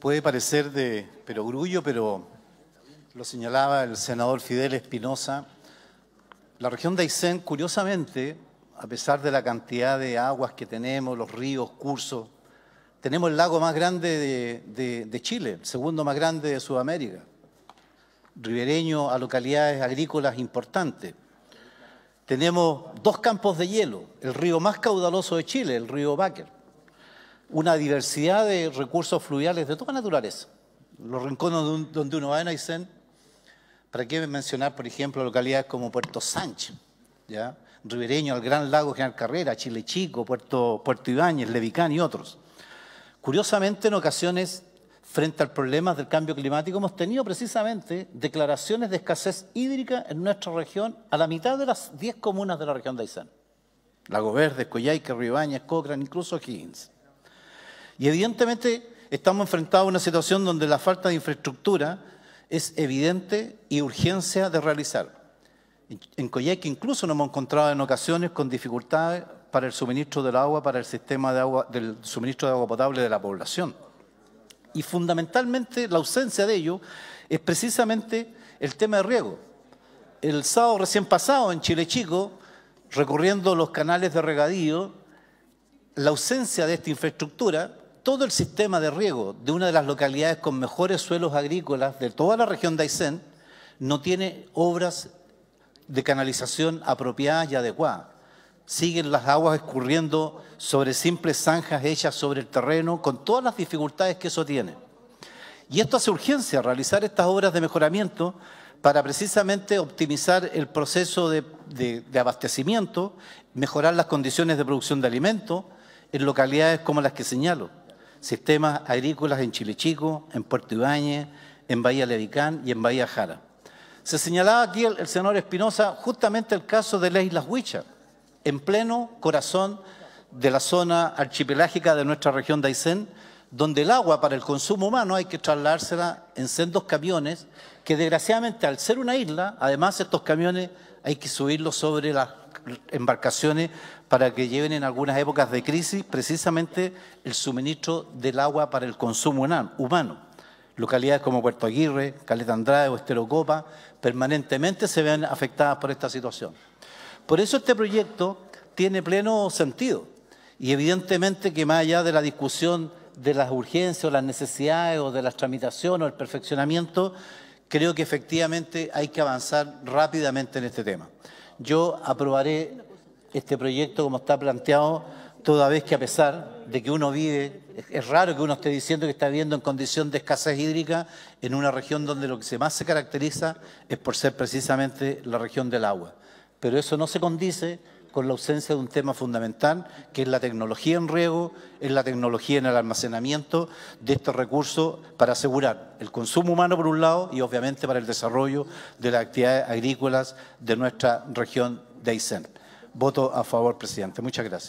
puede parecer de perogrullo, pero lo señalaba el senador Fidel Espinosa, la región de Aysén, curiosamente, a pesar de la cantidad de aguas que tenemos, los ríos, cursos, tenemos el lago más grande de, Chile, el segundo más grande de Sudamérica, ribereño a localidades agrícolas importantes. Tenemos dos campos de hielo, el río más caudaloso de Chile, el río Baker una diversidad de recursos fluviales de toda naturaleza. Los rincones donde uno va en Aysén, ¿para qué mencionar, por ejemplo, localidades como Puerto Sánchez, ¿ya? Ribereño, el Gran Lago General Carrera, Chile Chico, Puerto, Puerto Ibáñez, Levicán y otros? Curiosamente, en ocasiones, frente al problema del cambio climático, hemos tenido precisamente declaraciones de escasez hídrica en nuestra región a la mitad de las 10 comunas de la región de Aysén. Lago Verde, Coyhaique, Ribañez, Cochrane, incluso Higgins. Y evidentemente estamos enfrentados a una situación donde la falta de infraestructura es evidente y urgencia de realizar. En Coyhaique incluso nos hemos encontrado en ocasiones con dificultades para el suministro del agua, para el sistema de agua, del suministro de agua potable de la población. Y fundamentalmente la ausencia de ello es precisamente el tema de riego. El sábado recién pasado en Chile Chico, recorriendo los canales de regadío, la ausencia de esta infraestructura todo el sistema de riego de una de las localidades con mejores suelos agrícolas de toda la región de Aysén no tiene obras de canalización apropiadas y adecuadas. Siguen las aguas escurriendo sobre simples zanjas hechas sobre el terreno con todas las dificultades que eso tiene. Y esto hace urgencia, realizar estas obras de mejoramiento para precisamente optimizar el proceso de, de abastecimiento, mejorar las condiciones de producción de alimentos en localidades como las que señalo sistemas agrícolas en Chile Chico, en Puerto Ibañez, en Bahía Levicán y en Bahía Jara. Se señalaba aquí el, señor senador Espinosa justamente el caso de las Islas Huicha, en pleno corazón de la zona archipelágica de nuestra región de Aysén, donde el agua para el consumo humano hay que traslársela en sendos camiones, que desgraciadamente al ser una isla, además estos camiones hay que subirlos sobre las embarcaciones para que lleven en algunas épocas de crisis precisamente el suministro del agua para el consumo humano. Localidades como Puerto Aguirre, Caleta Andrade o Copa permanentemente se ven afectadas por esta situación. Por eso este proyecto tiene pleno sentido y evidentemente que más allá de la discusión de las urgencias o las necesidades o de las tramitaciones o el perfeccionamiento, creo que efectivamente hay que avanzar rápidamente en este tema yo aprobaré este proyecto como está planteado, toda vez que a pesar de que uno vive, es raro que uno esté diciendo que está viviendo en condición de escasez hídrica en una región donde lo que más se caracteriza es por ser precisamente la región del agua. Pero eso no se condice con la ausencia de un tema fundamental, que es la tecnología en riego, es la tecnología en el almacenamiento de estos recursos para asegurar el consumo humano por un lado y obviamente para el desarrollo de las actividades agrícolas de nuestra región de Aysén. Voto a favor, presidente. Muchas gracias.